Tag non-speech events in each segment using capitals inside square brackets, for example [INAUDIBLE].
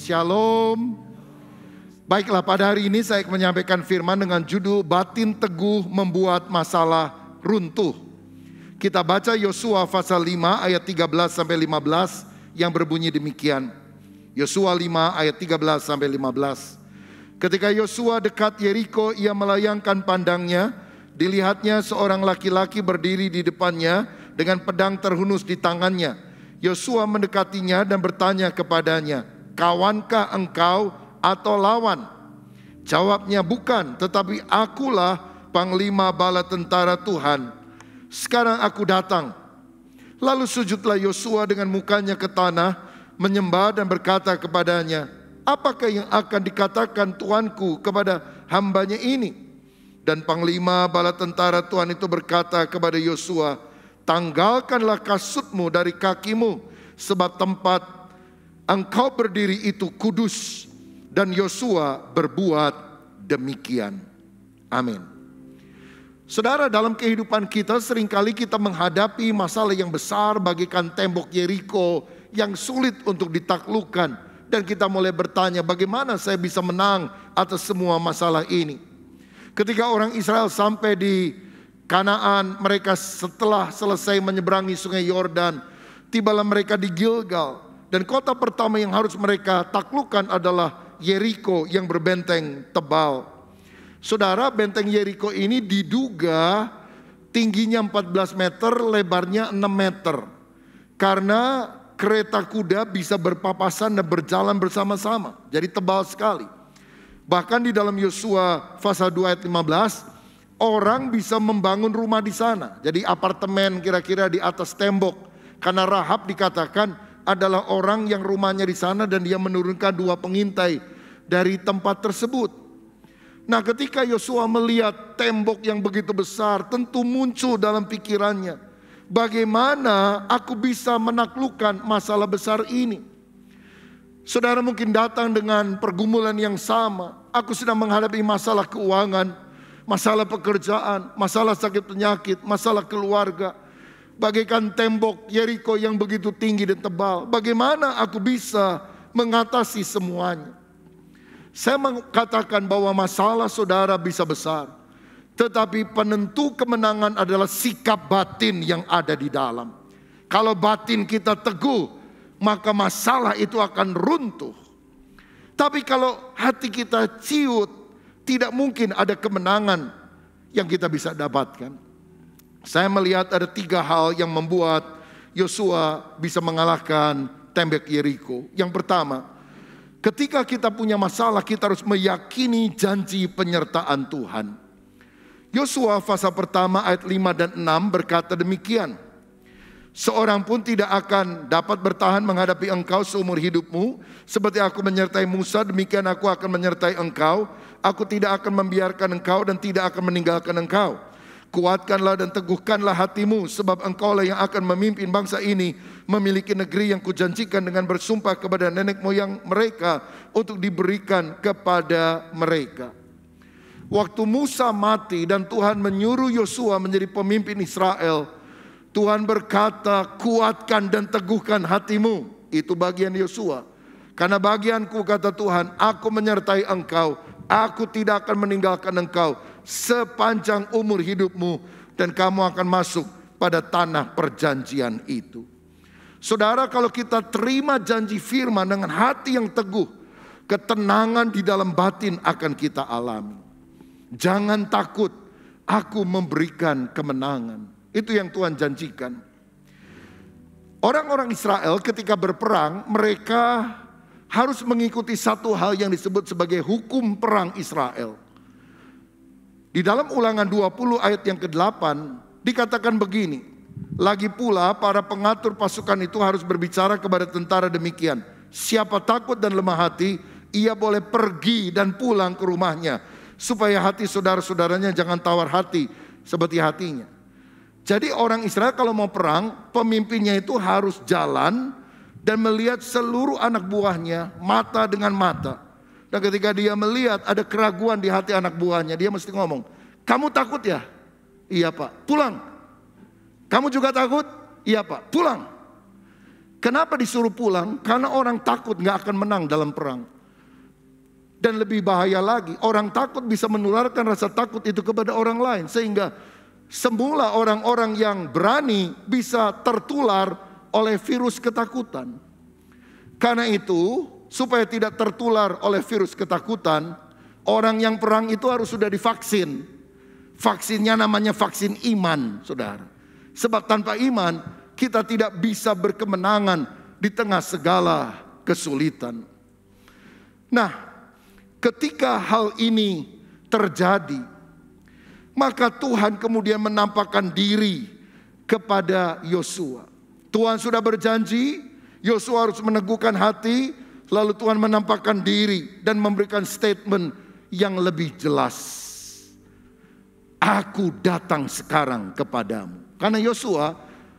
Shalom. Baiklah pada hari ini saya akan menyampaikan firman dengan judul Batin Teguh Membuat Masalah Runtuh. Kita baca Yosua pasal 5 ayat 13 sampai 15 yang berbunyi demikian. Yosua 5 ayat 13 sampai 15. Ketika Yosua dekat Yeriko ia melayangkan pandangnya, dilihatnya seorang laki-laki berdiri di depannya dengan pedang terhunus di tangannya. Yosua mendekatinya dan bertanya kepadanya, kawankah engkau atau lawan? Jawabnya bukan, tetapi akulah panglima bala tentara Tuhan. Sekarang aku datang. Lalu sujudlah Yosua dengan mukanya ke tanah, menyembah dan berkata kepadanya, Apakah yang akan dikatakan Tuanku kepada hambanya ini? Dan panglima bala tentara Tuhan itu berkata kepada Yosua, Tanggalkanlah kasutmu dari kakimu, sebab tempat engkau berdiri itu kudus dan Yosua berbuat demikian. Amin. Saudara, dalam kehidupan kita seringkali kita menghadapi masalah yang besar bagikan tembok Yeriko yang sulit untuk ditaklukkan. Dan kita mulai bertanya bagaimana saya bisa menang atas semua masalah ini. Ketika orang Israel sampai di Kanaan, mereka setelah selesai menyeberangi sungai Yordan, tibalah mereka di Gilgal. Dan kota pertama yang harus mereka taklukkan adalah Yeriko yang berbenteng tebal. Saudara, benteng Yeriko ini diduga tingginya 14 meter, lebarnya 6 meter. Karena kereta kuda bisa berpapasan dan berjalan bersama-sama. Jadi tebal sekali. Bahkan di dalam Yosua pasal 2 ayat 15, orang bisa membangun rumah di sana. Jadi apartemen kira-kira di atas tembok. Karena Rahab dikatakan adalah orang yang rumahnya di sana dan dia menurunkan dua pengintai dari tempat tersebut. Nah, ketika Yosua melihat tembok yang begitu besar, tentu muncul dalam pikirannya, bagaimana aku bisa menaklukkan masalah besar ini? Saudara mungkin datang dengan pergumulan yang sama. Aku sedang menghadapi masalah keuangan, masalah pekerjaan, masalah sakit penyakit, masalah keluarga, bagaikan tembok Yeriko yang begitu tinggi dan tebal. Bagaimana aku bisa mengatasi semuanya? Saya mengatakan bahwa masalah saudara bisa besar, tetapi penentu kemenangan adalah sikap batin yang ada di dalam. Kalau batin kita teguh, maka masalah itu akan runtuh. Tapi kalau hati kita ciut, tidak mungkin ada kemenangan yang kita bisa dapatkan. Saya melihat ada tiga hal yang membuat Yosua bisa mengalahkan tembok Yeriko. Yang pertama, ketika kita punya masalah, kita harus meyakini janji penyertaan Tuhan. Yosua fasa pertama ayat 5 dan 6 berkata demikian. Seorang pun tidak akan dapat bertahan menghadapi engkau seumur hidupmu. Seperti aku menyertai Musa, demikian aku akan menyertai engkau. Aku tidak akan membiarkan engkau dan tidak akan meninggalkan engkau. Kuatkanlah dan teguhkanlah hatimu sebab engkaulah yang akan memimpin bangsa ini memiliki negeri yang kujanjikan dengan bersumpah kepada nenek moyang mereka untuk diberikan kepada mereka. Waktu Musa mati dan Tuhan menyuruh Yosua menjadi pemimpin Israel, Tuhan berkata, "Kuatkan dan teguhkan hatimu." Itu bagian Yosua. Karena bagianku kata Tuhan, aku menyertai engkau, aku tidak akan meninggalkan engkau sepanjang umur hidupmu dan kamu akan masuk pada tanah perjanjian itu. Saudara, kalau kita terima janji firman dengan hati yang teguh, ketenangan di dalam batin akan kita alami. Jangan takut, aku memberikan kemenangan. Itu yang Tuhan janjikan. Orang-orang Israel ketika berperang, mereka harus mengikuti satu hal yang disebut sebagai hukum perang Israel. Di dalam ulangan 20 ayat yang ke-8 dikatakan begini. Lagi pula para pengatur pasukan itu harus berbicara kepada tentara demikian. Siapa takut dan lemah hati, ia boleh pergi dan pulang ke rumahnya. Supaya hati saudara-saudaranya jangan tawar hati seperti hatinya. Jadi orang Israel kalau mau perang, pemimpinnya itu harus jalan dan melihat seluruh anak buahnya mata dengan mata dan ketika dia melihat ada keraguan di hati anak buahnya, dia mesti ngomong, kamu takut ya? Iya pak, pulang. Kamu juga takut? Iya pak, pulang. Kenapa disuruh pulang? Karena orang takut nggak akan menang dalam perang. Dan lebih bahaya lagi, orang takut bisa menularkan rasa takut itu kepada orang lain. Sehingga semula orang-orang yang berani bisa tertular oleh virus ketakutan. Karena itu supaya tidak tertular oleh virus ketakutan, orang yang perang itu harus sudah divaksin. Vaksinnya namanya vaksin iman, saudara. Sebab tanpa iman, kita tidak bisa berkemenangan di tengah segala kesulitan. Nah, ketika hal ini terjadi, maka Tuhan kemudian menampakkan diri kepada Yosua. Tuhan sudah berjanji, Yosua harus meneguhkan hati, Lalu Tuhan menampakkan diri dan memberikan statement yang lebih jelas. Aku datang sekarang kepadamu. Karena Yosua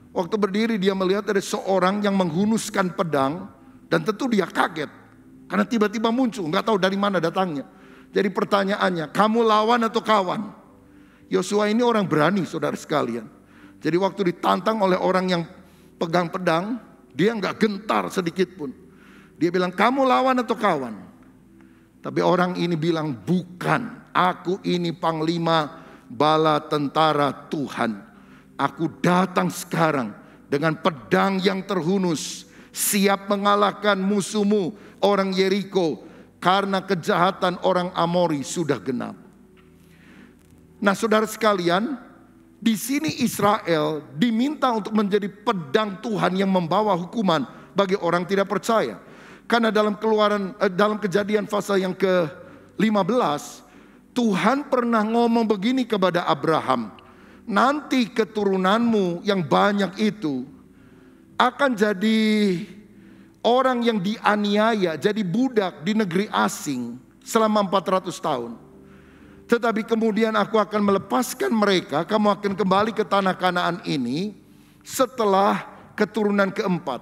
waktu berdiri dia melihat ada seorang yang menghunuskan pedang dan tentu dia kaget karena tiba-tiba muncul, nggak tahu dari mana datangnya. Jadi pertanyaannya, kamu lawan atau kawan? Yosua ini orang berani saudara sekalian. Jadi waktu ditantang oleh orang yang pegang pedang, dia nggak gentar sedikit pun. Dia bilang, kamu lawan atau kawan? Tapi orang ini bilang, bukan. Aku ini panglima bala tentara Tuhan. Aku datang sekarang dengan pedang yang terhunus. Siap mengalahkan musuhmu orang Yeriko. Karena kejahatan orang Amori sudah genap. Nah saudara sekalian, di sini Israel diminta untuk menjadi pedang Tuhan yang membawa hukuman bagi orang tidak percaya. Karena dalam keluaran eh, dalam kejadian pasal yang ke-15 Tuhan pernah ngomong begini kepada Abraham, nanti keturunanmu yang banyak itu akan jadi orang yang dianiaya, jadi budak di negeri asing selama 400 tahun. Tetapi kemudian aku akan melepaskan mereka, kamu akan kembali ke tanah kanaan ini setelah keturunan keempat.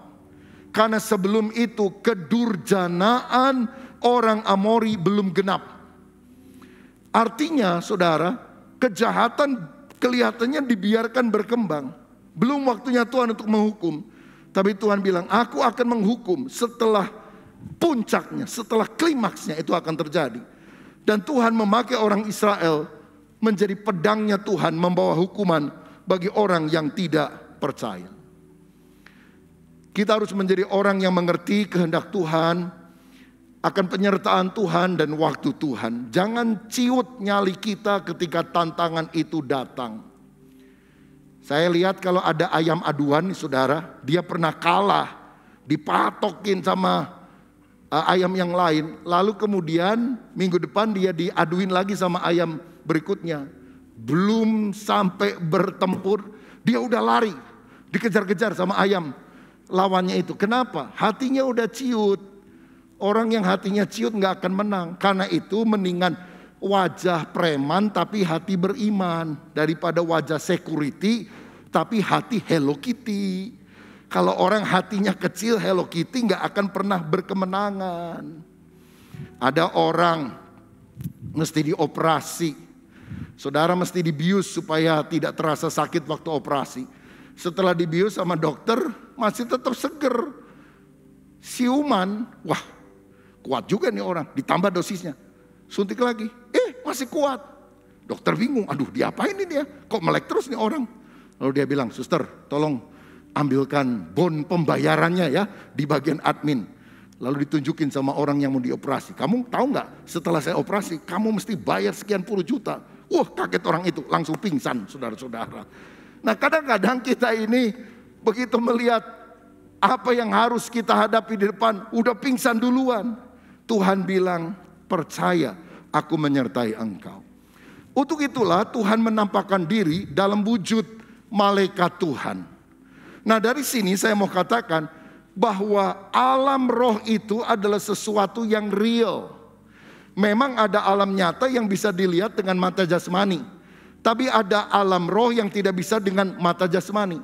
Karena sebelum itu kedurjanaan orang Amori belum genap. Artinya saudara, kejahatan kelihatannya dibiarkan berkembang. Belum waktunya Tuhan untuk menghukum. Tapi Tuhan bilang, aku akan menghukum setelah puncaknya, setelah klimaksnya itu akan terjadi. Dan Tuhan memakai orang Israel menjadi pedangnya Tuhan membawa hukuman bagi orang yang tidak percaya. Kita harus menjadi orang yang mengerti kehendak Tuhan, akan penyertaan Tuhan dan waktu Tuhan. Jangan ciut nyali kita ketika tantangan itu datang. Saya lihat kalau ada ayam aduan, saudara, dia pernah kalah, dipatokin sama uh, ayam yang lain. Lalu kemudian minggu depan dia diaduin lagi sama ayam berikutnya. Belum sampai bertempur, dia udah lari, dikejar-kejar sama ayam lawannya itu. Kenapa? Hatinya udah ciut. Orang yang hatinya ciut nggak akan menang. Karena itu mendingan wajah preman tapi hati beriman. Daripada wajah security tapi hati Hello Kitty. Kalau orang hatinya kecil Hello Kitty nggak akan pernah berkemenangan. Ada orang mesti dioperasi. Saudara mesti dibius supaya tidak terasa sakit waktu operasi setelah dibius sama dokter masih tetap seger. Siuman, wah kuat juga nih orang, ditambah dosisnya. Suntik lagi, eh masih kuat. Dokter bingung, aduh diapain ini dia, ya? kok melek terus nih orang. Lalu dia bilang, suster tolong ambilkan bon pembayarannya ya di bagian admin. Lalu ditunjukin sama orang yang mau dioperasi. Kamu tahu nggak setelah saya operasi kamu mesti bayar sekian puluh juta. Wah kaget orang itu langsung pingsan saudara-saudara. Nah kadang-kadang kita ini begitu melihat apa yang harus kita hadapi di depan, udah pingsan duluan. Tuhan bilang, percaya aku menyertai engkau. Untuk itulah Tuhan menampakkan diri dalam wujud malaikat Tuhan. Nah dari sini saya mau katakan bahwa alam roh itu adalah sesuatu yang real. Memang ada alam nyata yang bisa dilihat dengan mata jasmani tapi ada alam roh yang tidak bisa dengan mata jasmani.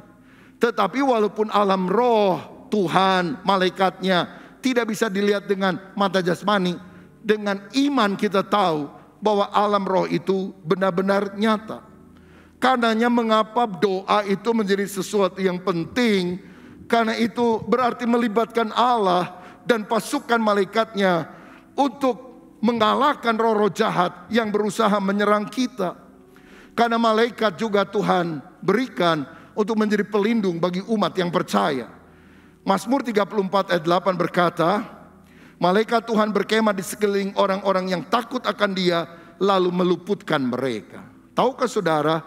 Tetapi walaupun alam roh Tuhan, malaikatnya tidak bisa dilihat dengan mata jasmani, dengan iman kita tahu bahwa alam roh itu benar-benar nyata. Karenanya mengapa doa itu menjadi sesuatu yang penting? Karena itu berarti melibatkan Allah dan pasukan malaikatnya untuk mengalahkan roh-roh jahat yang berusaha menyerang kita. Karena malaikat juga Tuhan berikan untuk menjadi pelindung bagi umat yang percaya. Mazmur 34 ayat 8 berkata, Malaikat Tuhan berkemah di sekeliling orang-orang yang takut akan dia, lalu meluputkan mereka. Tahukah saudara,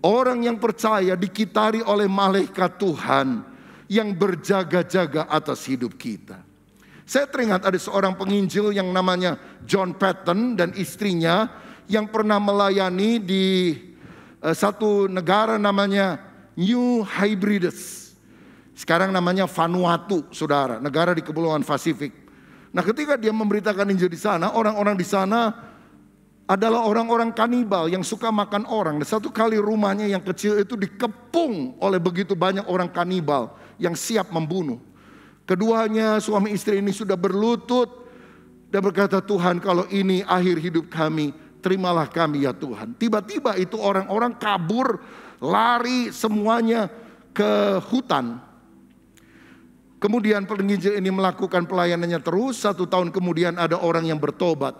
orang yang percaya dikitari oleh malaikat Tuhan yang berjaga-jaga atas hidup kita. Saya teringat ada seorang penginjil yang namanya John Patton dan istrinya yang pernah melayani di uh, satu negara namanya New Hybrides. Sekarang namanya Vanuatu, saudara, negara di kepulauan Pasifik. Nah, ketika dia memberitakan Injil di sana, orang-orang di sana adalah orang-orang kanibal yang suka makan orang. Dan satu kali rumahnya yang kecil itu dikepung oleh begitu banyak orang kanibal yang siap membunuh. Keduanya suami istri ini sudah berlutut dan berkata, "Tuhan, kalau ini akhir hidup kami, terimalah kami ya Tuhan. Tiba-tiba itu orang-orang kabur, lari semuanya ke hutan. Kemudian penginjil ini melakukan pelayanannya terus, satu tahun kemudian ada orang yang bertobat.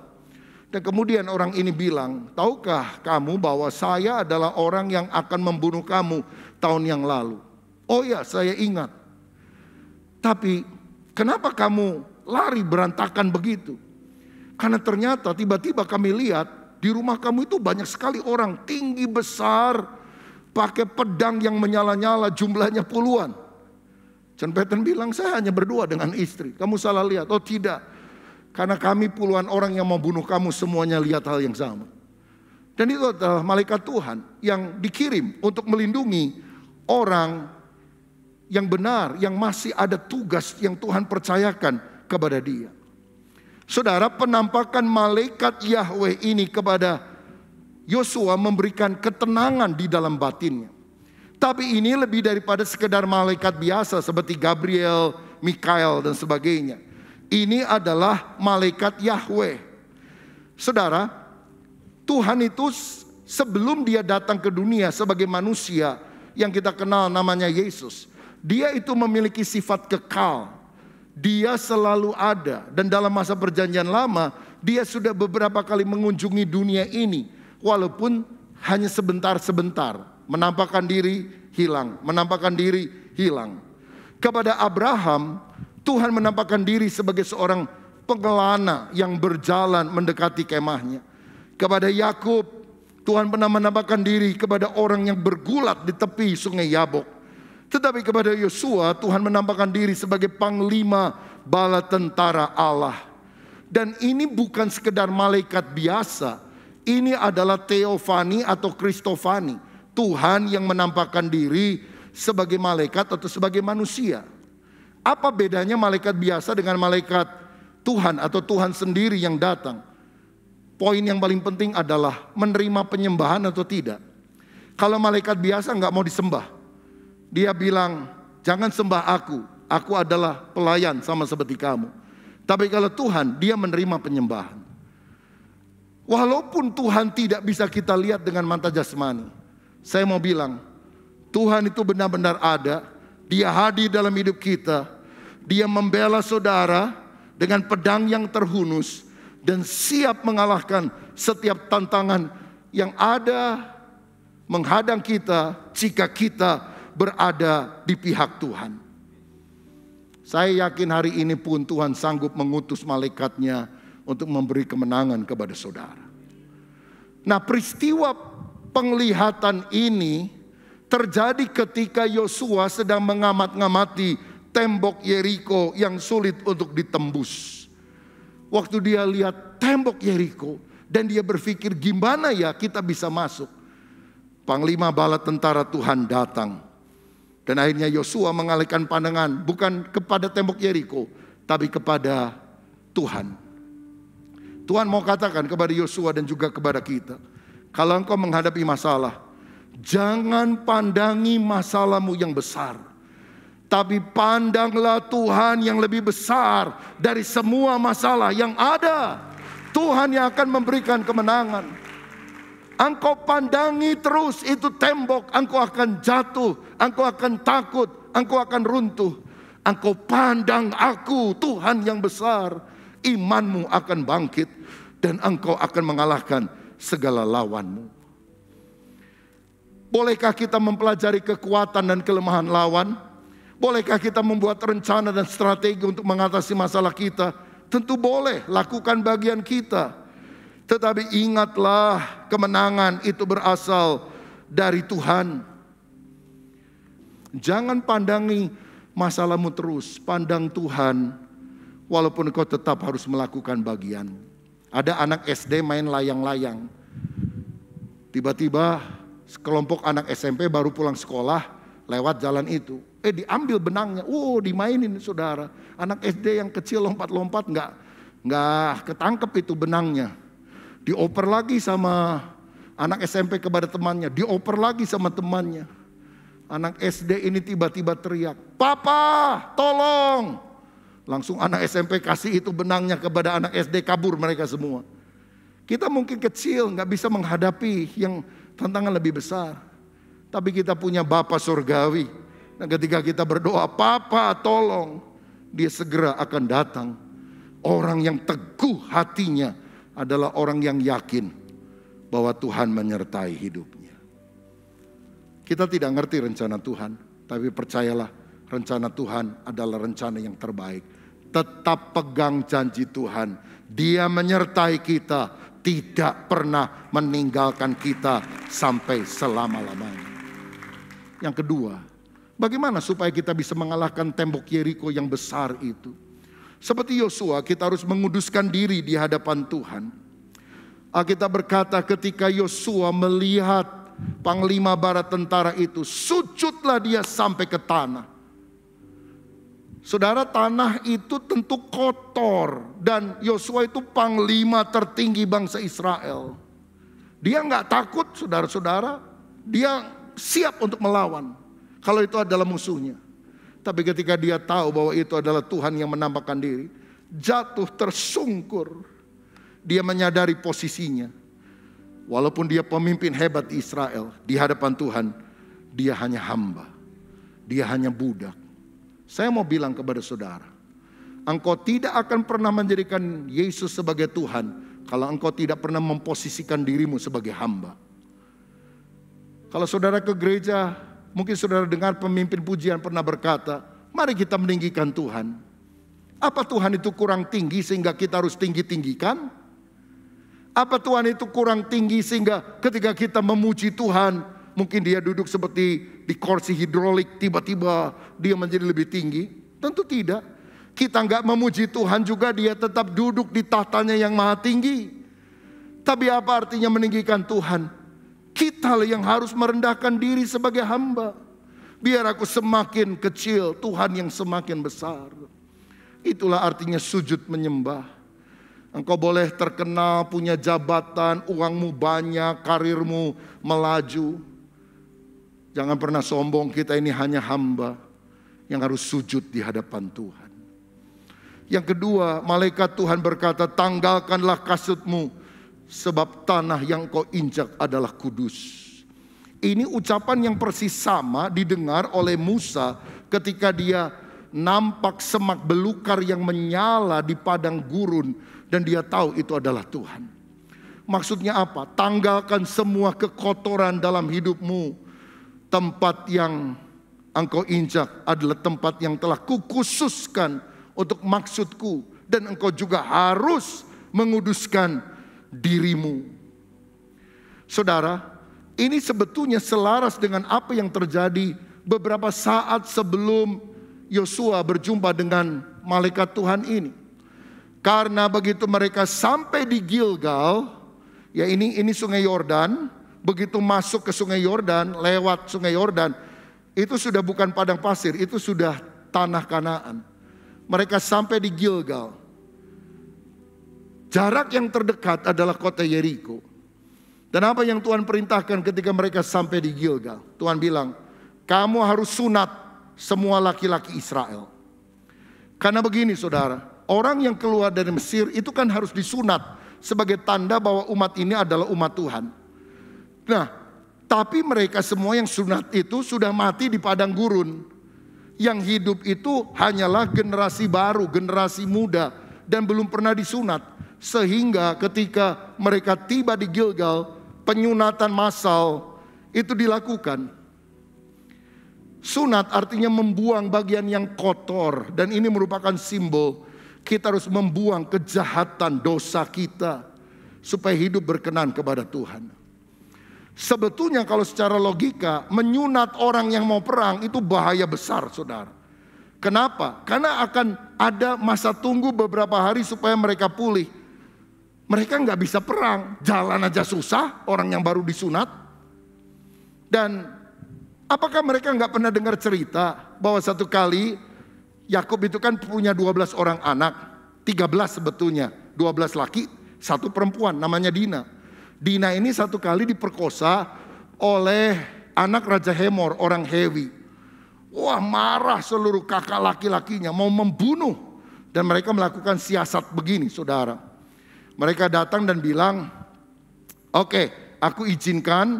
Dan kemudian orang ini bilang, tahukah kamu bahwa saya adalah orang yang akan membunuh kamu tahun yang lalu? Oh ya, saya ingat. Tapi kenapa kamu lari berantakan begitu? Karena ternyata tiba-tiba kami lihat di rumah kamu itu banyak sekali orang tinggi besar, pakai pedang yang menyala-nyala jumlahnya puluhan. John Patton bilang, saya hanya berdua dengan istri. Kamu salah lihat. Oh tidak. Karena kami puluhan orang yang membunuh kamu semuanya lihat hal yang sama. Dan itu adalah malaikat Tuhan yang dikirim untuk melindungi orang yang benar, yang masih ada tugas yang Tuhan percayakan kepada dia. Saudara, penampakan malaikat Yahweh ini kepada Yosua memberikan ketenangan di dalam batinnya. Tapi ini lebih daripada sekedar malaikat biasa seperti Gabriel, Mikael dan sebagainya. Ini adalah malaikat Yahweh. Saudara, Tuhan itu sebelum dia datang ke dunia sebagai manusia yang kita kenal namanya Yesus, dia itu memiliki sifat kekal. Dia selalu ada dan dalam masa perjanjian lama dia sudah beberapa kali mengunjungi dunia ini walaupun hanya sebentar-sebentar menampakkan diri hilang, menampakkan diri hilang. Kepada Abraham Tuhan menampakkan diri sebagai seorang pengelana yang berjalan mendekati kemahnya. Kepada Yakub Tuhan pernah menampakkan diri kepada orang yang bergulat di tepi sungai Yabok tetapi kepada Yosua Tuhan menampakkan diri sebagai panglima bala tentara Allah. Dan ini bukan sekedar malaikat biasa. Ini adalah teofani atau kristofani. Tuhan yang menampakkan diri sebagai malaikat atau sebagai manusia. Apa bedanya malaikat biasa dengan malaikat Tuhan atau Tuhan sendiri yang datang? Poin yang paling penting adalah menerima penyembahan atau tidak. Kalau malaikat biasa nggak mau disembah, dia bilang, jangan sembah aku, aku adalah pelayan sama seperti kamu. Tapi kalau Tuhan, dia menerima penyembahan. Walaupun Tuhan tidak bisa kita lihat dengan mata jasmani. Saya mau bilang, Tuhan itu benar-benar ada. Dia hadir dalam hidup kita. Dia membela saudara dengan pedang yang terhunus. Dan siap mengalahkan setiap tantangan yang ada menghadang kita jika kita berada di pihak Tuhan. Saya yakin hari ini pun Tuhan sanggup mengutus malaikatnya untuk memberi kemenangan kepada saudara. Nah peristiwa penglihatan ini terjadi ketika Yosua sedang mengamat-ngamati tembok Yeriko yang sulit untuk ditembus. Waktu dia lihat tembok Yeriko dan dia berpikir gimana ya kita bisa masuk. Panglima bala tentara Tuhan datang dan akhirnya Yosua mengalihkan pandangan bukan kepada tembok Yeriko, tapi kepada Tuhan. Tuhan mau katakan kepada Yosua dan juga kepada kita, kalau engkau menghadapi masalah, jangan pandangi masalahmu yang besar, tapi pandanglah Tuhan yang lebih besar dari semua masalah yang ada. Tuhan yang akan memberikan kemenangan. Engkau pandangi terus itu tembok, engkau akan jatuh, engkau akan takut, engkau akan runtuh. Engkau pandang aku, Tuhan yang besar, imanmu akan bangkit dan engkau akan mengalahkan segala lawanmu. Bolehkah kita mempelajari kekuatan dan kelemahan lawan? Bolehkah kita membuat rencana dan strategi untuk mengatasi masalah kita? Tentu boleh, lakukan bagian kita. Tetapi ingatlah kemenangan itu berasal dari Tuhan. Jangan pandangi masalahmu terus, pandang Tuhan walaupun kau tetap harus melakukan bagian. Ada anak SD main layang-layang. Tiba-tiba sekelompok anak SMP baru pulang sekolah lewat jalan itu. Eh diambil benangnya, wow oh, dimainin saudara. Anak SD yang kecil lompat-lompat nggak nggak ketangkep itu benangnya dioper lagi sama anak SMP kepada temannya, dioper lagi sama temannya. Anak SD ini tiba-tiba teriak, "Papa, tolong!" Langsung anak SMP kasih itu benangnya kepada anak SD kabur mereka semua. Kita mungkin kecil, nggak bisa menghadapi yang tantangan lebih besar. Tapi kita punya Bapa surgawi. Dan ketika kita berdoa, Papa tolong. Dia segera akan datang. Orang yang teguh hatinya adalah orang yang yakin bahwa Tuhan menyertai hidupnya. Kita tidak ngerti rencana Tuhan, tapi percayalah rencana Tuhan adalah rencana yang terbaik. Tetap pegang janji Tuhan. Dia menyertai kita, tidak pernah meninggalkan kita sampai selama-lamanya. Yang kedua, bagaimana supaya kita bisa mengalahkan tembok Yeriko yang besar itu? Seperti Yosua, kita harus menguduskan diri di hadapan Tuhan. Kita berkata ketika Yosua melihat panglima barat tentara itu, sujudlah dia sampai ke tanah. Saudara, tanah itu tentu kotor dan Yosua itu panglima tertinggi bangsa Israel. Dia nggak takut, saudara-saudara. Dia siap untuk melawan kalau itu adalah musuhnya. Tapi ketika dia tahu bahwa itu adalah Tuhan yang menampakkan diri, jatuh tersungkur. Dia menyadari posisinya. Walaupun dia pemimpin hebat Israel di hadapan Tuhan, dia hanya hamba. Dia hanya budak. Saya mau bilang kepada saudara, engkau tidak akan pernah menjadikan Yesus sebagai Tuhan kalau engkau tidak pernah memposisikan dirimu sebagai hamba. Kalau saudara ke gereja Mungkin saudara dengar pemimpin pujian pernah berkata, mari kita meninggikan Tuhan. Apa Tuhan itu kurang tinggi sehingga kita harus tinggi-tinggikan? Apa Tuhan itu kurang tinggi sehingga ketika kita memuji Tuhan, mungkin dia duduk seperti di kursi hidrolik, tiba-tiba dia menjadi lebih tinggi? Tentu tidak. Kita nggak memuji Tuhan juga dia tetap duduk di tahtanya yang maha tinggi. Tapi apa artinya meninggikan Tuhan? Kita yang harus merendahkan diri sebagai hamba. Biar aku semakin kecil, Tuhan yang semakin besar. Itulah artinya sujud menyembah. Engkau boleh terkenal, punya jabatan, uangmu banyak, karirmu melaju. Jangan pernah sombong, kita ini hanya hamba yang harus sujud di hadapan Tuhan. Yang kedua, malaikat Tuhan berkata, "Tanggalkanlah kasutmu sebab tanah yang kau injak adalah kudus. Ini ucapan yang persis sama didengar oleh Musa ketika dia nampak semak belukar yang menyala di padang gurun dan dia tahu itu adalah Tuhan. Maksudnya apa? Tanggalkan semua kekotoran dalam hidupmu. Tempat yang engkau injak adalah tempat yang telah kukhususkan untuk maksudku dan engkau juga harus menguduskan dirimu. Saudara, ini sebetulnya selaras dengan apa yang terjadi beberapa saat sebelum Yosua berjumpa dengan malaikat Tuhan ini. Karena begitu mereka sampai di Gilgal, ya ini ini Sungai Yordan, begitu masuk ke Sungai Yordan, lewat Sungai Yordan, itu sudah bukan padang pasir, itu sudah tanah Kanaan. Mereka sampai di Gilgal. Jarak yang terdekat adalah kota Yeriko. Dan apa yang Tuhan perintahkan ketika mereka sampai di Gilgal? Tuhan bilang, kamu harus sunat semua laki-laki Israel. Karena begini saudara, orang yang keluar dari Mesir itu kan harus disunat sebagai tanda bahwa umat ini adalah umat Tuhan. Nah, tapi mereka semua yang sunat itu sudah mati di padang gurun. Yang hidup itu hanyalah generasi baru, generasi muda dan belum pernah disunat. Sehingga ketika mereka tiba di Gilgal, penyunatan massal itu dilakukan. Sunat artinya membuang bagian yang kotor dan ini merupakan simbol kita harus membuang kejahatan dosa kita supaya hidup berkenan kepada Tuhan. Sebetulnya kalau secara logika menyunat orang yang mau perang itu bahaya besar saudara. Kenapa? Karena akan ada masa tunggu beberapa hari supaya mereka pulih. Mereka nggak bisa perang, jalan aja susah orang yang baru disunat. Dan apakah mereka nggak pernah dengar cerita bahwa satu kali Yakub itu kan punya 12 orang anak, 13 sebetulnya, 12 laki, satu perempuan namanya Dina. Dina ini satu kali diperkosa oleh anak Raja Hemor, orang Hewi. Wah marah seluruh kakak laki-lakinya mau membunuh. Dan mereka melakukan siasat begini saudara mereka datang dan bilang, oke okay, aku izinkan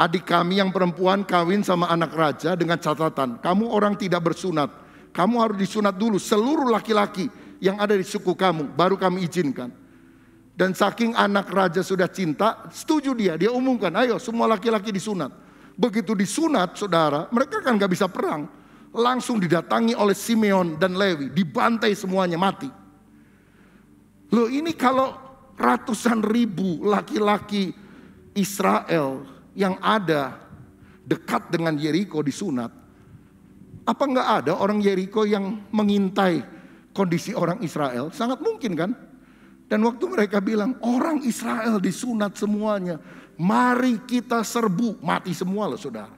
adik kami yang perempuan kawin sama anak raja dengan catatan. Kamu orang tidak bersunat. Kamu harus disunat dulu seluruh laki-laki yang ada di suku kamu. Baru kami izinkan. Dan saking anak raja sudah cinta, setuju dia. Dia umumkan, ayo semua laki-laki disunat. Begitu disunat, saudara, mereka kan gak bisa perang. Langsung didatangi oleh Simeon dan Lewi. Dibantai semuanya, mati. Loh ini kalau ratusan ribu laki-laki Israel yang ada dekat dengan Yeriko disunat. Apa nggak ada orang Yeriko yang mengintai kondisi orang Israel? Sangat mungkin kan? Dan waktu mereka bilang orang Israel disunat semuanya. Mari kita serbu. Mati semua loh saudara.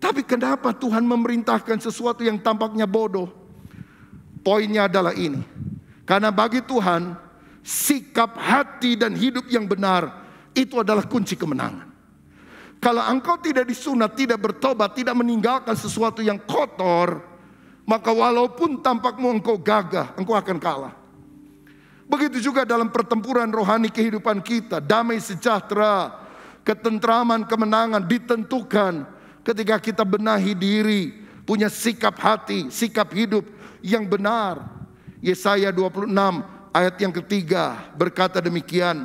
Tapi kenapa Tuhan memerintahkan sesuatu yang tampaknya bodoh? Poinnya adalah ini karena bagi Tuhan, sikap hati dan hidup yang benar itu adalah kunci kemenangan. Kalau engkau tidak disunat, tidak bertobat, tidak meninggalkan sesuatu yang kotor, maka walaupun tampakmu engkau gagah, engkau akan kalah. Begitu juga dalam pertempuran rohani kehidupan kita, damai sejahtera, ketentraman, kemenangan ditentukan ketika kita benahi diri, punya sikap hati, sikap hidup yang benar. Yesaya 26 ayat yang ketiga berkata demikian.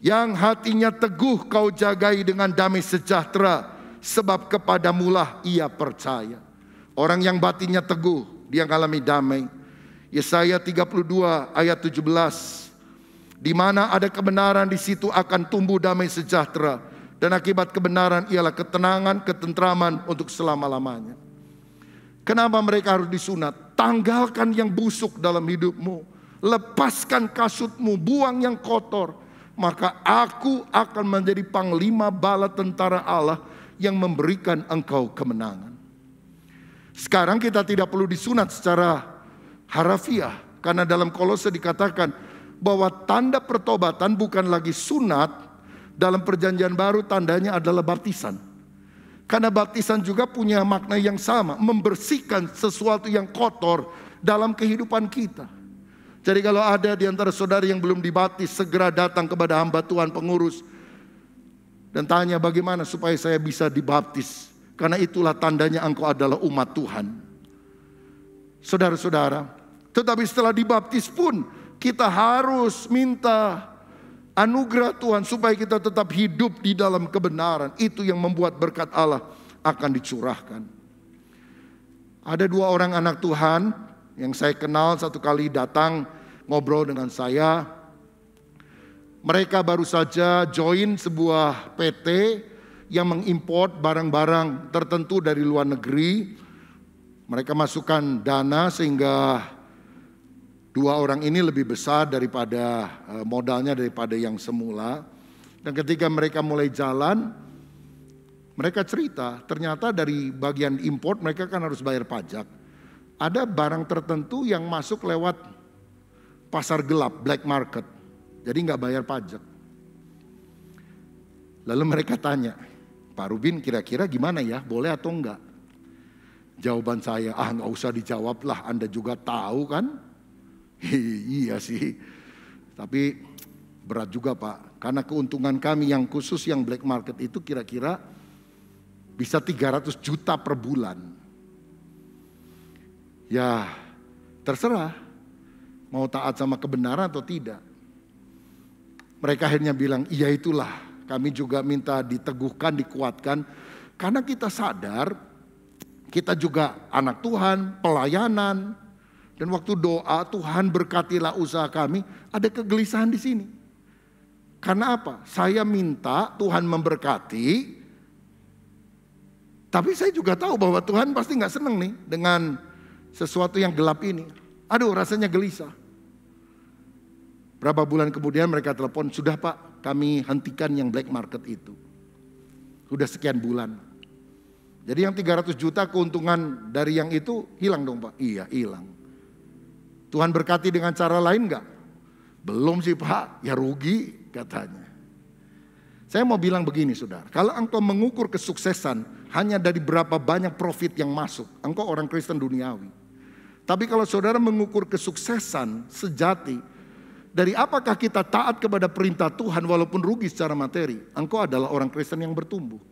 Yang hatinya teguh kau jagai dengan damai sejahtera sebab kepadamulah ia percaya. Orang yang batinnya teguh dia alami damai. Yesaya 32 ayat 17 di mana ada kebenaran di situ akan tumbuh damai sejahtera dan akibat kebenaran ialah ketenangan, ketentraman untuk selama-lamanya. Kenapa mereka harus disunat? Tanggalkan yang busuk dalam hidupmu. Lepaskan kasutmu, buang yang kotor. Maka aku akan menjadi panglima bala tentara Allah yang memberikan engkau kemenangan. Sekarang kita tidak perlu disunat secara harafiah. Karena dalam kolose dikatakan bahwa tanda pertobatan bukan lagi sunat. Dalam perjanjian baru tandanya adalah baptisan. Karena baptisan juga punya makna yang sama, membersihkan sesuatu yang kotor dalam kehidupan kita. Jadi kalau ada di antara saudara yang belum dibaptis, segera datang kepada hamba Tuhan pengurus dan tanya bagaimana supaya saya bisa dibaptis. Karena itulah tandanya engkau adalah umat Tuhan. Saudara-saudara, tetapi setelah dibaptis pun kita harus minta Anugerah Tuhan supaya kita tetap hidup di dalam kebenaran. Itu yang membuat berkat Allah akan dicurahkan. Ada dua orang anak Tuhan yang saya kenal satu kali datang ngobrol dengan saya. Mereka baru saja join sebuah PT yang mengimport barang-barang tertentu dari luar negeri. Mereka masukkan dana sehingga Dua orang ini lebih besar daripada eh, modalnya daripada yang semula. Dan ketika mereka mulai jalan, mereka cerita ternyata dari bagian import mereka kan harus bayar pajak. Ada barang tertentu yang masuk lewat pasar gelap, black market. Jadi nggak bayar pajak. Lalu mereka tanya, Pak Rubin kira-kira gimana ya, boleh atau enggak? Jawaban saya, ah nggak usah dijawab lah, Anda juga tahu kan [LAUGHS] iya sih. Tapi berat juga Pak. Karena keuntungan kami yang khusus yang black market itu kira-kira bisa 300 juta per bulan. Ya terserah mau taat sama kebenaran atau tidak. Mereka akhirnya bilang, iya itulah kami juga minta diteguhkan, dikuatkan. Karena kita sadar kita juga anak Tuhan, pelayanan, dan waktu doa Tuhan berkatilah usaha kami, ada kegelisahan di sini. Karena apa? Saya minta Tuhan memberkati, tapi saya juga tahu bahwa Tuhan pasti nggak seneng nih dengan sesuatu yang gelap ini. Aduh rasanya gelisah. Berapa bulan kemudian mereka telepon, sudah pak kami hentikan yang black market itu. Sudah sekian bulan. Jadi yang 300 juta keuntungan dari yang itu hilang dong pak? Iya hilang. Tuhan berkati dengan cara lain nggak? Belum sih Pak, ya rugi katanya. Saya mau bilang begini saudara, kalau engkau mengukur kesuksesan hanya dari berapa banyak profit yang masuk, engkau orang Kristen duniawi. Tapi kalau saudara mengukur kesuksesan sejati, dari apakah kita taat kepada perintah Tuhan walaupun rugi secara materi, engkau adalah orang Kristen yang bertumbuh.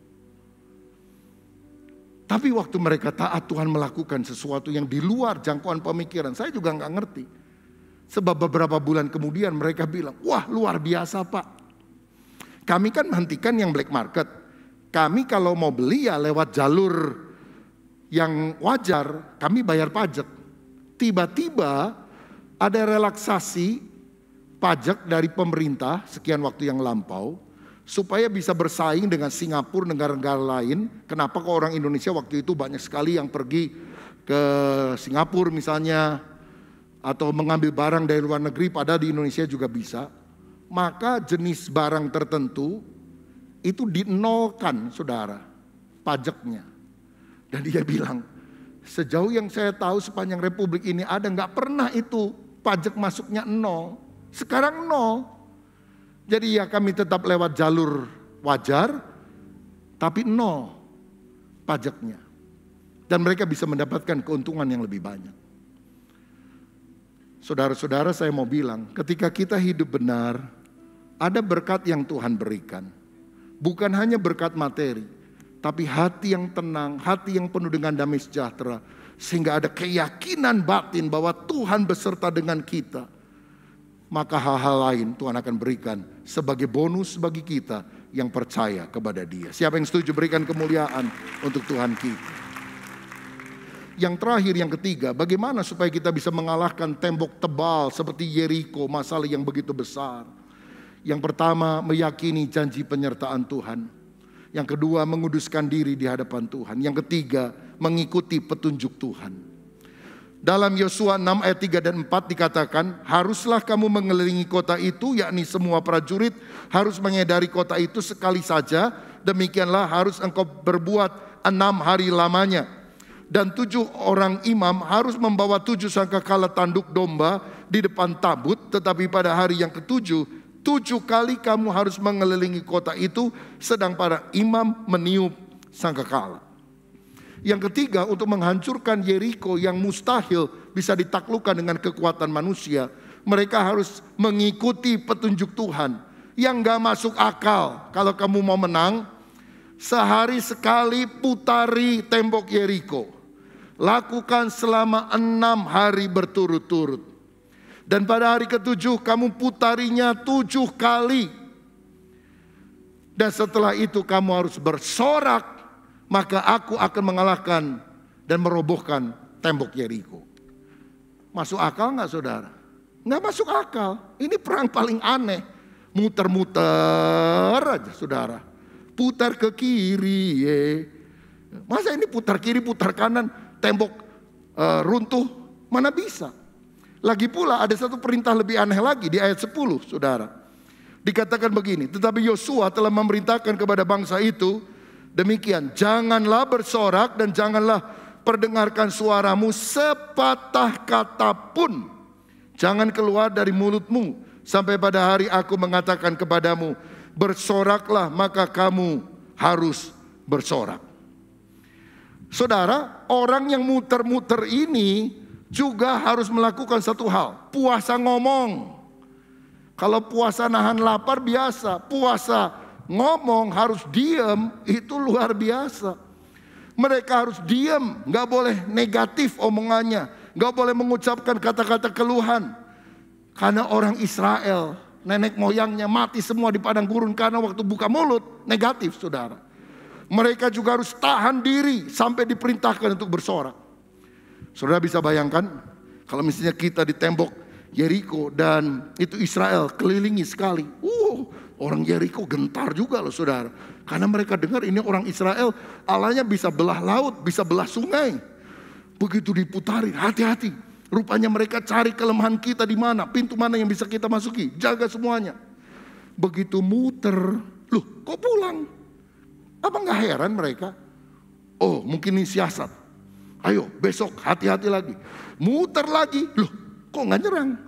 Tapi waktu mereka taat Tuhan melakukan sesuatu yang di luar jangkauan pemikiran. Saya juga nggak ngerti. Sebab beberapa bulan kemudian mereka bilang, wah luar biasa pak. Kami kan menghentikan yang black market. Kami kalau mau beli ya lewat jalur yang wajar, kami bayar pajak. Tiba-tiba ada relaksasi pajak dari pemerintah sekian waktu yang lampau supaya bisa bersaing dengan Singapura negara-negara lain. Kenapa kok orang Indonesia waktu itu banyak sekali yang pergi ke Singapura misalnya atau mengambil barang dari luar negeri pada di Indonesia juga bisa. Maka jenis barang tertentu itu dinolkan saudara pajaknya. Dan dia bilang, sejauh yang saya tahu sepanjang republik ini ada nggak pernah itu pajak masuknya nol. Sekarang nol, jadi ya kami tetap lewat jalur wajar, tapi nol pajaknya. Dan mereka bisa mendapatkan keuntungan yang lebih banyak. Saudara-saudara saya mau bilang, ketika kita hidup benar, ada berkat yang Tuhan berikan. Bukan hanya berkat materi, tapi hati yang tenang, hati yang penuh dengan damai sejahtera. Sehingga ada keyakinan batin bahwa Tuhan beserta dengan kita maka hal-hal lain Tuhan akan berikan sebagai bonus bagi kita yang percaya kepada Dia. Siapa yang setuju berikan kemuliaan untuk Tuhan kita. Yang terakhir, yang ketiga, bagaimana supaya kita bisa mengalahkan tembok tebal seperti Yeriko, masalah yang begitu besar. Yang pertama, meyakini janji penyertaan Tuhan. Yang kedua, menguduskan diri di hadapan Tuhan. Yang ketiga, mengikuti petunjuk Tuhan. Dalam Yosua 6 ayat 3 dan 4 dikatakan, haruslah kamu mengelilingi kota itu, yakni semua prajurit harus mengedari kota itu sekali saja. Demikianlah harus engkau berbuat enam hari lamanya. Dan tujuh orang imam harus membawa tujuh sangkakala tanduk domba di depan tabut. Tetapi pada hari yang ketujuh, tujuh kali kamu harus mengelilingi kota itu, sedang para imam meniup sangkakala. Yang ketiga untuk menghancurkan Yeriko yang mustahil bisa ditaklukkan dengan kekuatan manusia. Mereka harus mengikuti petunjuk Tuhan yang gak masuk akal. Kalau kamu mau menang, sehari sekali putari tembok Yeriko. Lakukan selama enam hari berturut-turut. Dan pada hari ketujuh kamu putarinya tujuh kali. Dan setelah itu kamu harus bersorak maka aku akan mengalahkan dan merobohkan tembok Yeriko. Masuk akal nggak saudara? Nggak masuk akal. Ini perang paling aneh. Muter-muter aja saudara. Putar ke kiri. Ye. Masa ini putar kiri, putar kanan, tembok e, runtuh? Mana bisa? Lagi pula ada satu perintah lebih aneh lagi di ayat 10 saudara. Dikatakan begini, tetapi Yosua telah memerintahkan kepada bangsa itu Demikian, janganlah bersorak dan janganlah perdengarkan suaramu sepatah kata pun. Jangan keluar dari mulutmu sampai pada hari aku mengatakan kepadamu, bersoraklah maka kamu harus bersorak. Saudara, orang yang muter-muter ini juga harus melakukan satu hal, puasa ngomong. Kalau puasa nahan lapar biasa, puasa ngomong harus diem itu luar biasa. Mereka harus diem, nggak boleh negatif omongannya, nggak boleh mengucapkan kata-kata keluhan. Karena orang Israel, nenek moyangnya mati semua di padang gurun karena waktu buka mulut negatif, saudara. Mereka juga harus tahan diri sampai diperintahkan untuk bersorak. Saudara bisa bayangkan kalau misalnya kita di tembok Jericho dan itu Israel kelilingi sekali. Uh, Orang Yeriko gentar juga loh saudara. Karena mereka dengar ini orang Israel alanya bisa belah laut, bisa belah sungai. Begitu diputarin, hati-hati. Rupanya mereka cari kelemahan kita di mana, pintu mana yang bisa kita masuki. Jaga semuanya. Begitu muter, loh kok pulang? Apa gak heran mereka? Oh mungkin ini siasat. Ayo besok hati-hati lagi. Muter lagi, loh kok gak nyerang?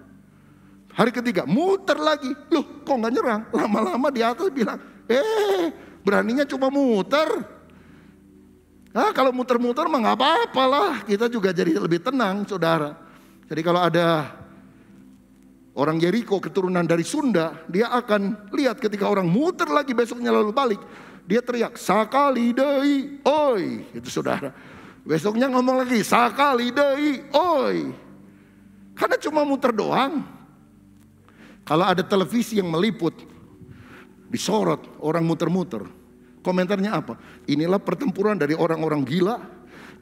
Hari ketiga, muter lagi. Loh, kok nggak nyerang? Lama-lama di atas bilang, eh, beraninya cuma muter. Nah, kalau muter-muter mah nggak apa-apa Kita juga jadi lebih tenang, saudara. Jadi kalau ada orang Jericho keturunan dari Sunda, dia akan lihat ketika orang muter lagi besoknya lalu balik. Dia teriak, sakali dei, oi. Itu saudara. Besoknya ngomong lagi, sakali dei, oi. Karena cuma muter doang. Kalau ada televisi yang meliput, disorot, orang muter-muter. Komentarnya apa? Inilah pertempuran dari orang-orang gila.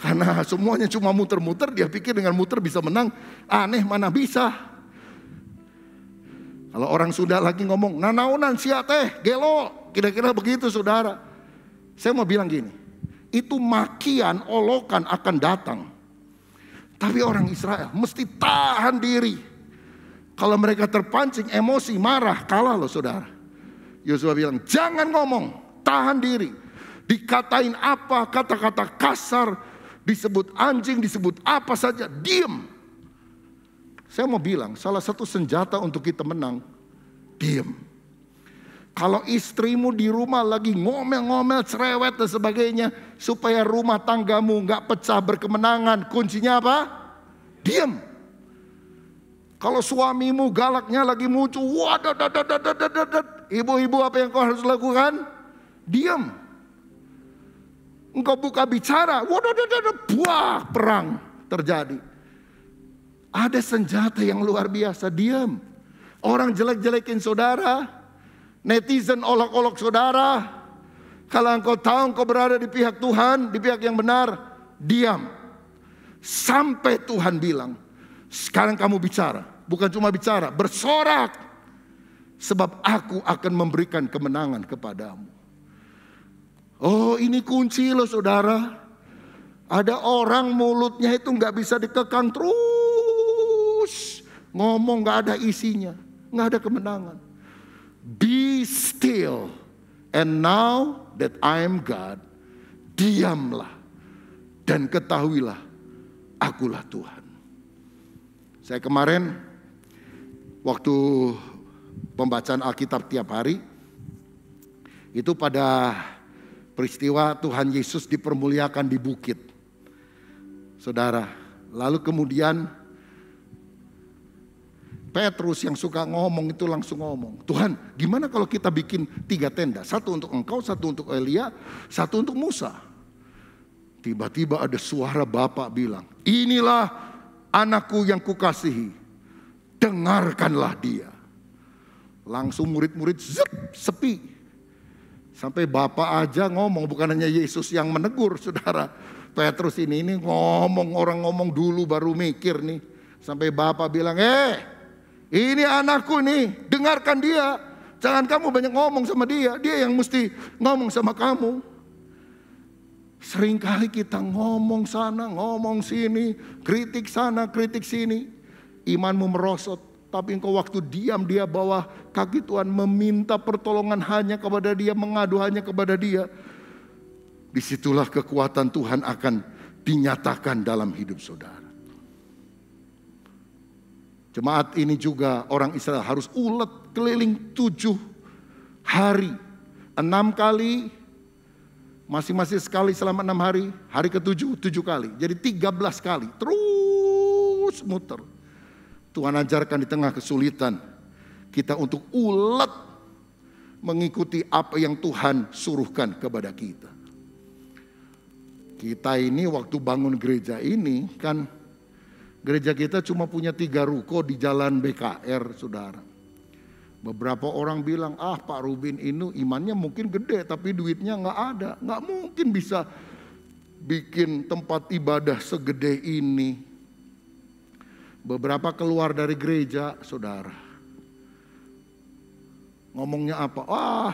Karena semuanya cuma muter-muter, dia pikir dengan muter bisa menang. Aneh mana bisa. Kalau orang Sunda lagi ngomong, nanaunan sia teh, gelo. Kira-kira begitu saudara. Saya mau bilang gini, itu makian, olokan akan datang. Tapi orang Israel mesti tahan diri. Kalau mereka terpancing emosi, marah, kalah loh saudara. Yosua bilang, jangan ngomong, tahan diri. Dikatain apa, kata-kata kasar, disebut anjing, disebut apa saja, diem. Saya mau bilang, salah satu senjata untuk kita menang, diem. Kalau istrimu di rumah lagi ngomel-ngomel, cerewet dan sebagainya, supaya rumah tanggamu nggak pecah berkemenangan, kuncinya apa? Diem. Kalau suamimu galaknya lagi muncul, ibu-ibu apa yang kau harus lakukan? Diam. Engkau buka bicara, buah perang terjadi. Ada senjata yang luar biasa, diam. Orang jelek-jelekin saudara, netizen olok-olok saudara. Kalau engkau tahu engkau berada di pihak Tuhan, di pihak yang benar, diam. Sampai Tuhan bilang, sekarang kamu bicara, bukan cuma bicara, bersorak. Sebab aku akan memberikan kemenangan kepadamu. Oh ini kunci loh saudara. Ada orang mulutnya itu nggak bisa dikekang terus. Ngomong nggak ada isinya. nggak ada kemenangan. Be still. And now that I am God. Diamlah. Dan ketahuilah. Akulah Tuhan. Saya kemarin waktu pembacaan Alkitab tiap hari itu pada peristiwa Tuhan Yesus dipermuliakan di bukit. Saudara, lalu kemudian Petrus yang suka ngomong itu langsung ngomong, Tuhan gimana kalau kita bikin tiga tenda, satu untuk engkau, satu untuk Elia, satu untuk Musa. Tiba-tiba ada suara Bapak bilang, inilah Anakku yang kukasihi, dengarkanlah dia. Langsung murid-murid sepi. Sampai bapak aja ngomong, bukan hanya Yesus yang menegur saudara. Petrus ini, ini ngomong, orang ngomong dulu baru mikir nih. Sampai bapak bilang, eh ini anakku nih, dengarkan dia. Jangan kamu banyak ngomong sama dia, dia yang mesti ngomong sama kamu. Seringkali kita ngomong sana, ngomong sini, kritik sana, kritik sini. Imanmu merosot, tapi engkau waktu diam dia bawa kaki Tuhan meminta pertolongan hanya kepada dia, mengadu hanya kepada dia. Disitulah kekuatan Tuhan akan dinyatakan dalam hidup saudara. Jemaat ini juga orang Israel harus ulet keliling tujuh hari. Enam kali Masing-masing sekali selama enam hari, hari ketujuh tujuh kali. Jadi tiga belas kali, terus muter. Tuhan ajarkan di tengah kesulitan, kita untuk ulet mengikuti apa yang Tuhan suruhkan kepada kita. Kita ini waktu bangun gereja ini kan gereja kita cuma punya tiga ruko di jalan BKR saudara. Beberapa orang bilang, ah Pak Rubin ini imannya mungkin gede tapi duitnya nggak ada. Nggak mungkin bisa bikin tempat ibadah segede ini. Beberapa keluar dari gereja, saudara. Ngomongnya apa? Ah,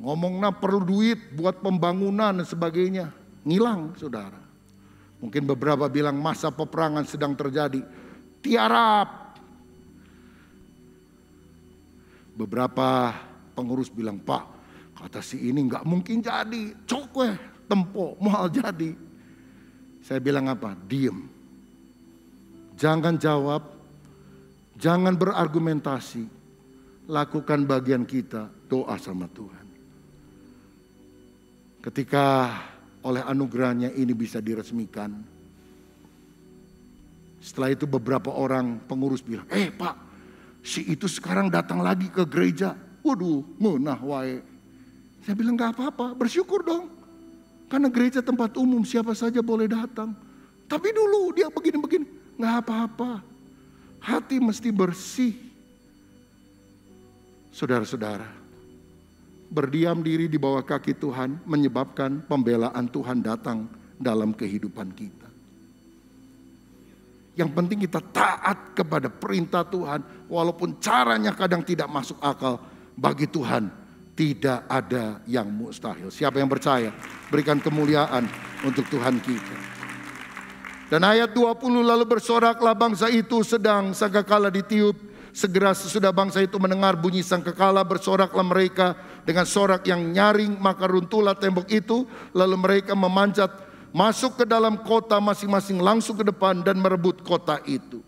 ngomongnya perlu duit buat pembangunan dan sebagainya. Ngilang, saudara. Mungkin beberapa bilang masa peperangan sedang terjadi. Tiarap Beberapa pengurus bilang, Pak, kata si ini nggak mungkin jadi, cokwe, tempo, mahal jadi. Saya bilang apa? Diem. Jangan jawab, jangan berargumentasi, lakukan bagian kita, doa sama Tuhan. Ketika oleh anugerahnya ini bisa diresmikan, setelah itu beberapa orang pengurus bilang, eh pak Si itu sekarang datang lagi ke gereja. Waduh, menah wae. Saya bilang gak apa-apa, bersyukur dong. Karena gereja tempat umum, siapa saja boleh datang. Tapi dulu dia begini-begini, gak apa-apa. Hati mesti bersih. Saudara-saudara, berdiam diri di bawah kaki Tuhan menyebabkan pembelaan Tuhan datang dalam kehidupan kita. Yang penting kita taat kepada perintah Tuhan, walaupun caranya kadang tidak masuk akal. Bagi Tuhan, tidak ada yang mustahil. Siapa yang percaya, berikan kemuliaan untuk Tuhan kita. Dan ayat 20 lalu bersoraklah bangsa itu sedang sangkakala ditiup. Segera sesudah bangsa itu mendengar bunyi sangkakala bersoraklah mereka dengan sorak yang nyaring maka runtuhlah tembok itu lalu mereka memanjat masuk ke dalam kota masing-masing langsung ke depan dan merebut kota itu.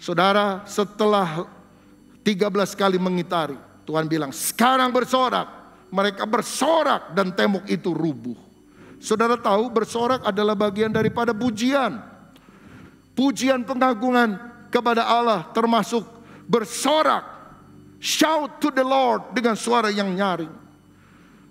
Saudara, setelah 13 kali mengitari, Tuhan bilang, "Sekarang bersorak." Mereka bersorak dan tembok itu rubuh. Saudara tahu bersorak adalah bagian daripada pujian. Pujian pengagungan kepada Allah termasuk bersorak. Shout to the Lord dengan suara yang nyaring.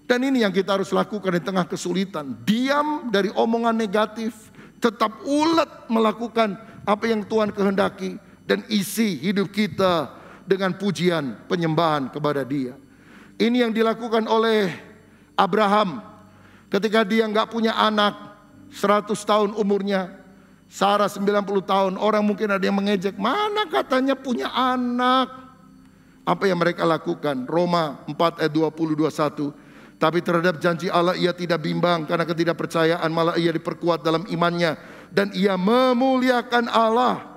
Dan ini yang kita harus lakukan di tengah kesulitan. Diam dari omongan negatif, tetap ulet melakukan apa yang Tuhan kehendaki dan isi hidup kita dengan pujian penyembahan kepada Dia. Ini yang dilakukan oleh Abraham ketika dia nggak punya anak 100 tahun umurnya Sarah 90 tahun orang mungkin ada yang mengejek mana katanya punya anak apa yang mereka lakukan Roma 4 ayat 20 21 tapi terhadap janji Allah ia tidak bimbang karena ketidakpercayaan malah ia diperkuat dalam imannya dan ia memuliakan Allah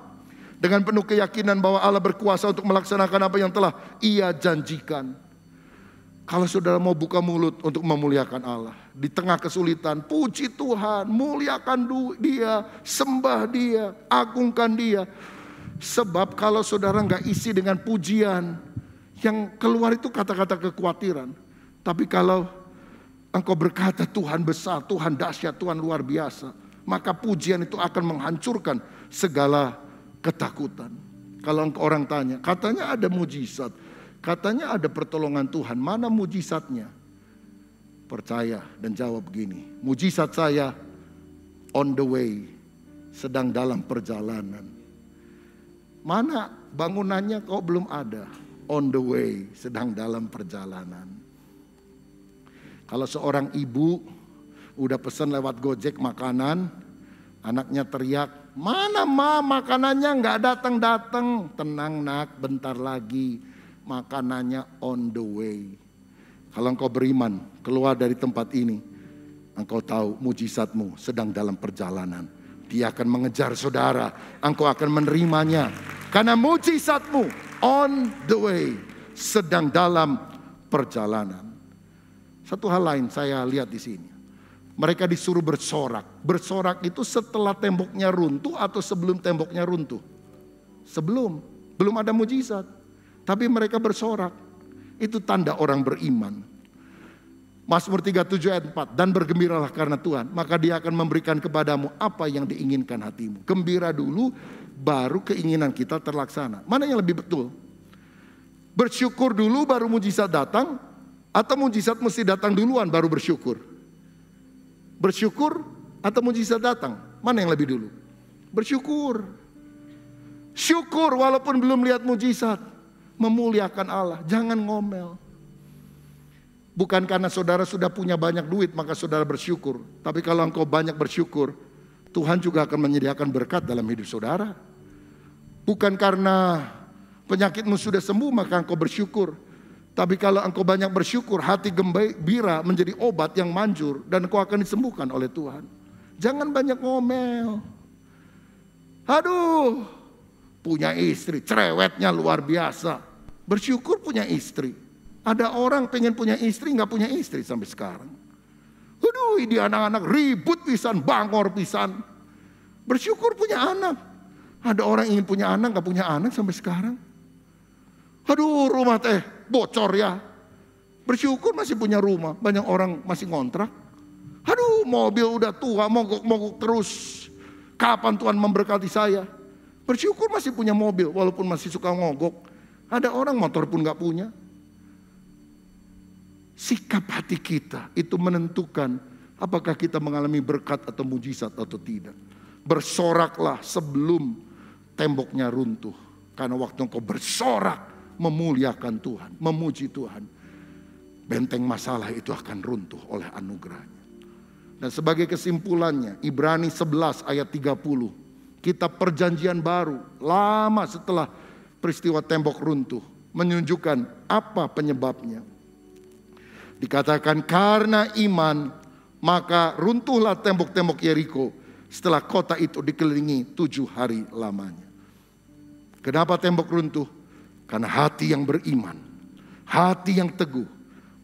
dengan penuh keyakinan bahwa Allah berkuasa untuk melaksanakan apa yang telah ia janjikan. Kalau saudara mau buka mulut untuk memuliakan Allah di tengah kesulitan, puji Tuhan, muliakan Dia, sembah Dia, agungkan Dia. Sebab kalau saudara nggak isi dengan pujian, yang keluar itu kata-kata kekhawatiran. Tapi kalau engkau berkata Tuhan besar, Tuhan dahsyat, Tuhan luar biasa, maka pujian itu akan menghancurkan segala ketakutan. Kalau orang tanya, katanya ada mujizat, katanya ada pertolongan Tuhan, mana mujizatnya? Percaya dan jawab gini, mujizat saya on the way, sedang dalam perjalanan. Mana bangunannya kau belum ada, on the way, sedang dalam perjalanan. Kalau seorang ibu udah pesen lewat Gojek makanan, anaknya teriak, mana ma makanannya nggak datang-datang. Tenang nak, bentar lagi makanannya on the way. Kalau engkau beriman, keluar dari tempat ini, engkau tahu mujizatmu sedang dalam perjalanan. Dia akan mengejar saudara, engkau akan menerimanya. Karena mujizatmu on the way, sedang dalam perjalanan. Satu hal lain saya lihat di sini. Mereka disuruh bersorak. Bersorak itu setelah temboknya runtuh atau sebelum temboknya runtuh? Sebelum. Belum ada mujizat. Tapi mereka bersorak. Itu tanda orang beriman. Mazmur 37 ayat 4 dan bergembiralah karena Tuhan maka dia akan memberikan kepadamu apa yang diinginkan hatimu. Gembira dulu baru keinginan kita terlaksana. Mana yang lebih betul? Bersyukur dulu baru mujizat datang atau mujizat mesti datang duluan baru bersyukur? Bersyukur atau mujizat datang? Mana yang lebih dulu? Bersyukur. Syukur walaupun belum lihat mujizat. Memuliakan Allah. Jangan ngomel. Bukan karena saudara sudah punya banyak duit maka saudara bersyukur. Tapi kalau engkau banyak bersyukur, Tuhan juga akan menyediakan berkat dalam hidup saudara. Bukan karena penyakitmu sudah sembuh maka engkau bersyukur. Tapi kalau engkau banyak bersyukur, hati gembira menjadi obat yang manjur dan engkau akan disembuhkan oleh Tuhan. Jangan banyak ngomel. Aduh, punya istri, cerewetnya luar biasa. Bersyukur punya istri. Ada orang pengen punya istri, nggak punya istri sampai sekarang. Aduh, ini anak-anak ribut pisan, bangor pisan. Bersyukur punya anak. Ada orang ingin punya anak, nggak punya anak sampai sekarang. Aduh, rumah teh bocor ya. Bersyukur masih punya rumah, banyak orang masih ngontrak. Aduh, mobil udah tua, mogok-mogok terus. Kapan Tuhan memberkati saya? Bersyukur masih punya mobil, walaupun masih suka ngogok Ada orang motor pun gak punya. Sikap hati kita itu menentukan apakah kita mengalami berkat atau mujizat atau tidak. Bersoraklah sebelum temboknya runtuh. Karena waktu engkau bersorak, memuliakan Tuhan, memuji Tuhan, benteng masalah itu akan runtuh oleh anugerahnya. Dan sebagai kesimpulannya, Ibrani 11 ayat 30, kitab perjanjian baru, lama setelah peristiwa tembok runtuh, menunjukkan apa penyebabnya. Dikatakan karena iman, maka runtuhlah tembok-tembok Yeriko setelah kota itu dikelilingi tujuh hari lamanya. Kenapa tembok runtuh? Karena hati yang beriman, hati yang teguh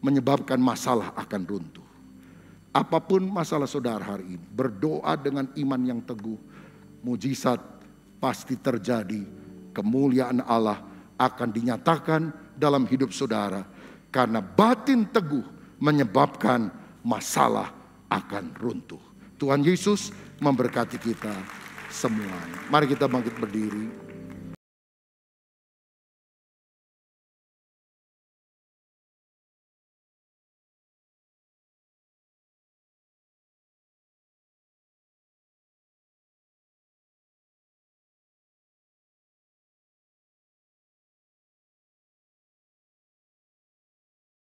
menyebabkan masalah akan runtuh. Apapun masalah saudara hari ini, berdoa dengan iman yang teguh, mujizat pasti terjadi. Kemuliaan Allah akan dinyatakan dalam hidup saudara karena batin teguh menyebabkan masalah akan runtuh. Tuhan Yesus memberkati kita semuanya. Mari kita bangkit berdiri.